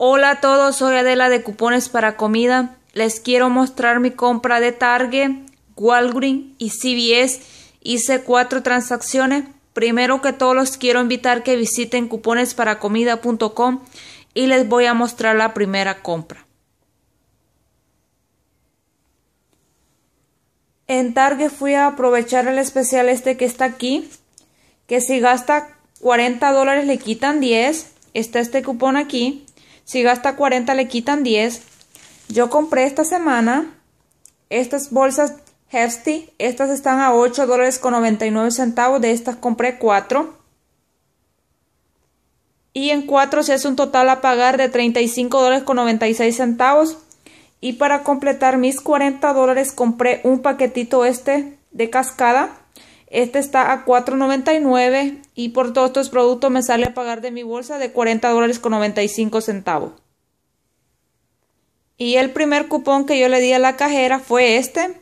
Hola a todos, soy Adela de Cupones para Comida. Les quiero mostrar mi compra de Target, Walgreens y CVS. Hice cuatro transacciones. Primero que todo los quiero invitar que visiten cuponesparacomida.com y les voy a mostrar la primera compra. En Target fui a aprovechar el especial este que está aquí, que si gasta 40 dólares le quitan 10. Está este cupón aquí. Si gasta 40 le quitan 10. Yo compré esta semana estas bolsas Hefty. Estas están a 8 dólares con 99 centavos. De estas compré 4. Y en 4 se hace un total a pagar de 35 dólares con 96 centavos. Y para completar mis 40 dólares compré un paquetito este de cascada este está a 4.99 y por todos estos productos me sale a pagar de mi bolsa de $40.95. dólares con centavos. Y el primer cupón que yo le di a la cajera fue este.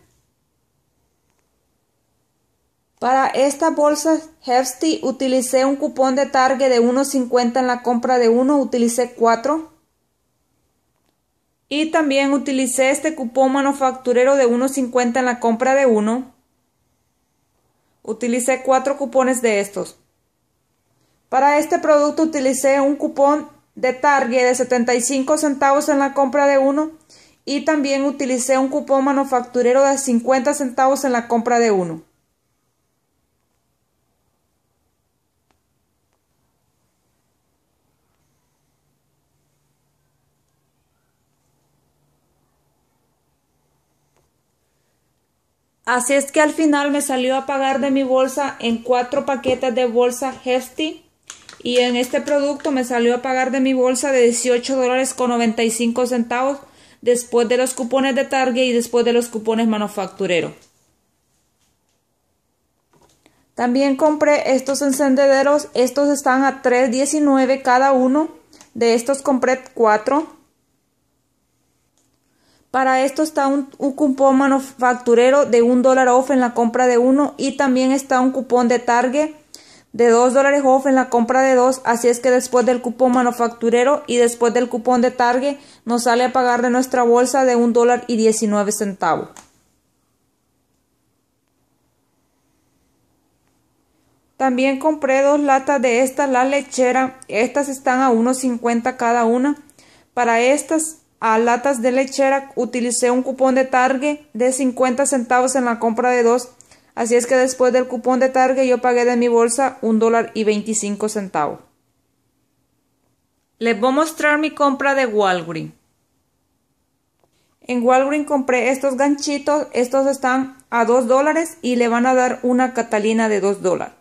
Para esta bolsa Hefty utilicé un cupón de Target de 1.50 en la compra de uno, utilicé 4. Y también utilicé este cupón manufacturero de 1.50 en la compra de uno utilicé cuatro cupones de estos. Para este producto utilicé un cupón de Target de 75 centavos en la compra de uno y también utilicé un cupón manufacturero de 50 centavos en la compra de uno. Así es que al final me salió a pagar de mi bolsa en cuatro paquetes de bolsa Hefty. Y en este producto me salió a pagar de mi bolsa de $18.95. dólares con centavos después de los cupones de Target y después de los cupones manufacturero. También compré estos encendederos. Estos están a 3.19 cada uno. De estos compré cuatro. Para esto está un, cupón manufacturero de un dólar off en la compra de uno y también está un cupón de Target de dos dólares off en la compra de dos. Así es que después del cupón manufacturero y después del cupón de Target nos sale a pagar de nuestra bolsa de un dólar y 19 centavos. También compré dos latas de esta la lechera. Estas están a 1.50 cada una. Para estas a latas de lechera utilicé un cupón de target de 50 centavos en la compra de dos, así es que después del cupón de target yo pagué de mi bolsa un dólar y 25 centavos. Les voy a mostrar mi compra de Walgreen. En Walgreen compré estos ganchitos, estos están a 2 dólares y le van a dar una Catalina de 2 dólares.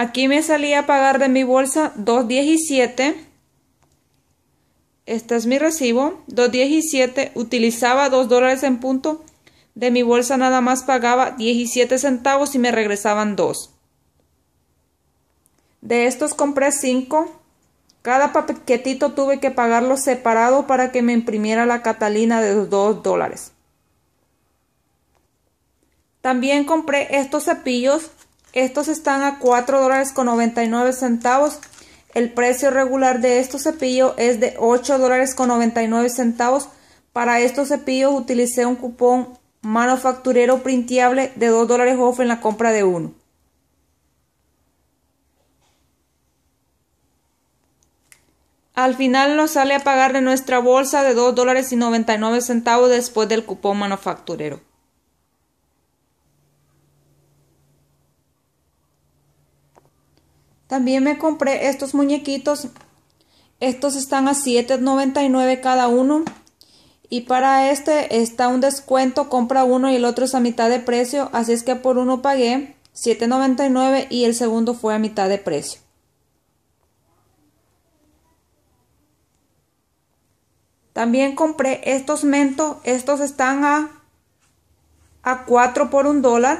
Aquí me salía a pagar de mi bolsa 2.17. Este es mi recibo. 2.17. Utilizaba 2 dólares en punto. De mi bolsa nada más pagaba 17 centavos y me regresaban 2. De estos compré 5. Cada paquetito tuve que pagarlo separado para que me imprimiera la Catalina de 2 dólares. También compré estos cepillos estos están a 4 dólares con 99 centavos. El precio regular de estos cepillos es de 8 dólares con 99 centavos. Para estos cepillos utilicé un cupón manufacturero printable de 2 dólares off en la compra de uno. Al final nos sale a pagar de nuestra bolsa de 2 dólares y 99 centavos después del cupón manufacturero. También me compré estos muñequitos. Estos están a $7.99 cada uno. Y para este está un descuento, compra uno y el otro es a mitad de precio. Así es que por uno pagué $7.99 y el segundo fue a mitad de precio. También compré estos mentos. Estos están a, a 4 por un dólar.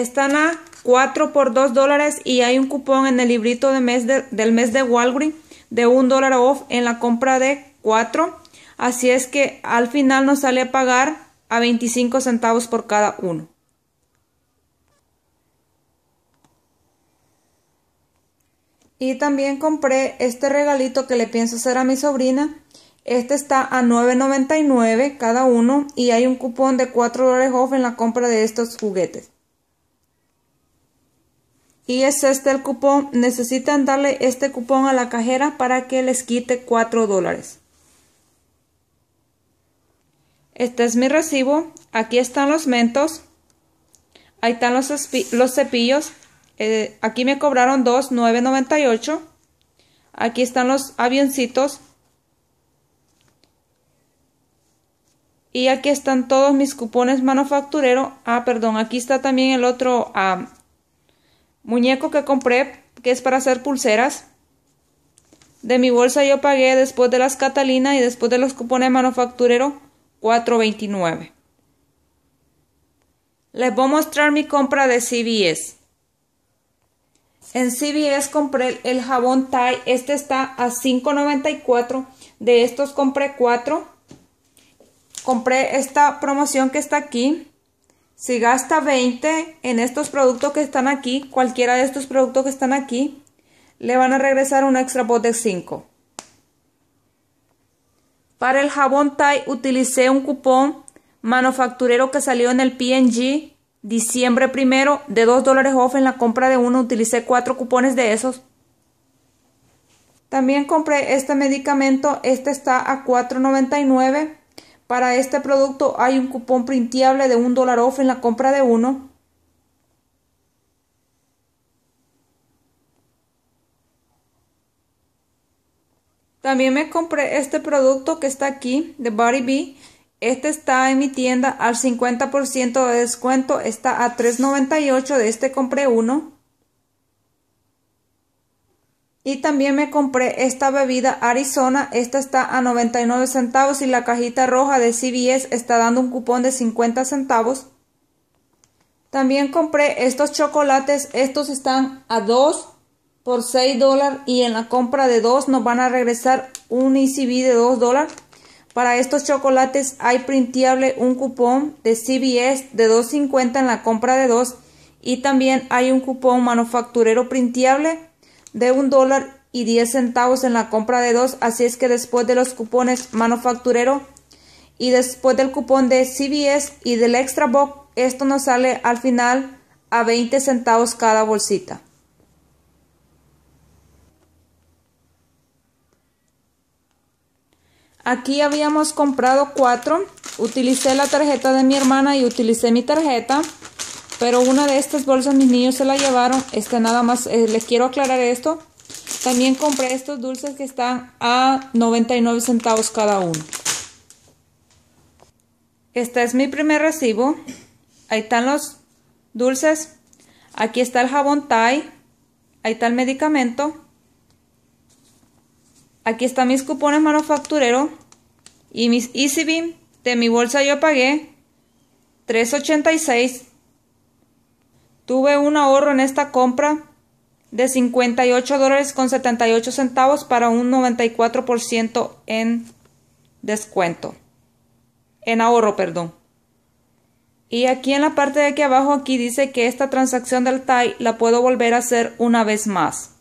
están a 4 por 2 dólares y hay un cupón en el librito del mes de Walgreens de 1 dólar off en la compra de 4. Así es que al final nos sale a pagar a 25 centavos por cada uno. Y también compré este regalito que le pienso hacer a mi sobrina. Este está a $9.99 cada uno y hay un cupón de 4 dólares off en la compra de estos juguetes y es este el cupón, necesitan darle este cupón a la cajera para que les quite 4 dólares. Este es mi recibo, aquí están los mentos, ahí están los, cepillos, eh, aquí me cobraron 2,998, aquí están los avioncitos, y aquí están todos mis cupones manufacturero. ah perdón, aquí está también el otro... Ah, Muñeco que compré, que es para hacer pulseras. De mi bolsa yo pagué después de las Catalina y después de los cupones manufacturero 4.29. Les voy a mostrar mi compra de CBS. En CBS compré el jabón Thai, Este está a $5.94. De estos compré 4. Compré esta promoción que está aquí. Si gasta 20 en estos productos que están aquí, cualquiera de estos productos que están aquí, le van a regresar un extra bot de 5. Para el jabón Thai utilicé un cupón manufacturero que salió en el PNG diciembre primero de 2 dólares off en la compra de uno. Utilicé 4 cupones de esos. También compré este medicamento. Este está a $4.99 para este producto hay un cupón printable de un dólar off en la compra de uno. También me compré este producto que está aquí de Body B. Este está en mi tienda al 50% de descuento. Está a $3.98. De este compré uno. Y también me compré esta bebida Arizona, esta está a 99 centavos y la cajita roja de CBS está dando un cupón de 50 centavos. También compré estos chocolates, estos están a 2 por 6 dólares y en la compra de 2 nos van a regresar un ECB de 2 dólares. Para estos chocolates hay printable un cupón de CBS de 2.50 en la compra de 2 y también hay un cupón manufacturero printable de un dólar y diez centavos en la compra de dos, así es que después de los cupones manufacturero y después del cupón de CBS y del extra box, esto nos sale al final a 20 centavos cada bolsita. Aquí habíamos comprado cuatro, utilicé la tarjeta de mi hermana y utilicé mi tarjeta. Pero una de estas bolsas mis niños se la llevaron. Este, nada más eh, les quiero aclarar esto. También compré estos dulces que están a 99 centavos cada uno. Este es mi primer recibo. Ahí están los dulces. Aquí está el jabón Thai. Ahí está el medicamento. Aquí están mis cupones manufacturero. Y mis Easy Beam. De mi bolsa yo pagué 386 Tuve un ahorro en esta compra de $58.78 dólares con centavos para un 94% en descuento. En ahorro, perdón. Y aquí en la parte de aquí abajo, aquí dice que esta transacción del TAI la puedo volver a hacer una vez más.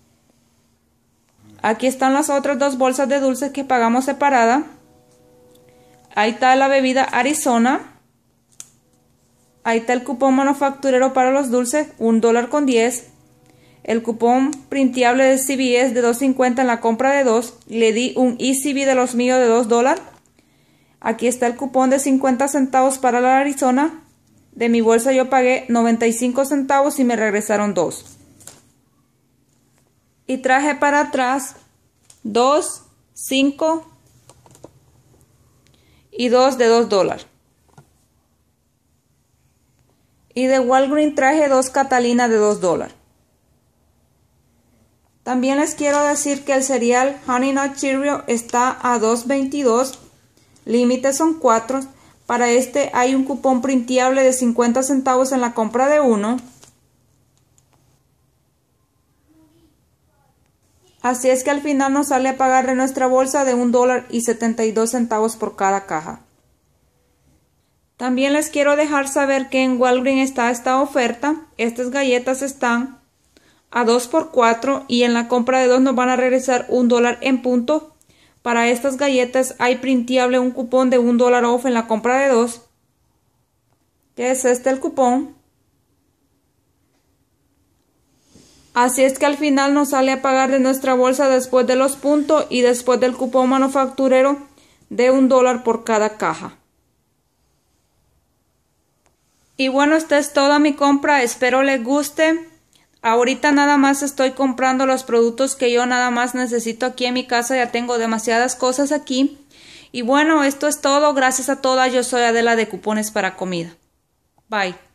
Aquí están las otras dos bolsas de dulces que pagamos separada. Ahí está la bebida Arizona. Ahí está el cupón manufacturero para los dulces, un dólar con 10. El cupón printeable de CBS de 2.50 en la compra de 2. Le di un ECB de los míos de 2 dólares. Aquí está el cupón de 50 centavos para la Arizona. De mi bolsa yo pagué 95 centavos y me regresaron 2. Y traje para atrás 2, 5 y 2 de 2 dólares. Y de Walgreens traje dos Catalina de 2 dólares. También les quiero decir que el cereal Honey Nut Cheerio está a 2.22. Límites son 4. Para este hay un cupón printable de 50 centavos en la compra de uno. Así es que al final nos sale a pagar de nuestra bolsa de $1.72 dólar y centavos por cada caja. También les quiero dejar saber que en Walgreens está esta oferta. Estas galletas están a 2 por 4 y en la compra de 2 nos van a regresar un dólar en punto. Para estas galletas hay printable un cupón de un dólar off en la compra de 2. Que es este el cupón. Así es que al final nos sale a pagar de nuestra bolsa después de los puntos y después del cupón manufacturero de un dólar por cada caja. Y bueno, esta es toda mi compra, espero les guste. Ahorita nada más estoy comprando los productos que yo nada más necesito aquí en mi casa, ya tengo demasiadas cosas aquí. Y bueno, esto es todo, gracias a todas, yo soy Adela de Cupones para Comida. Bye.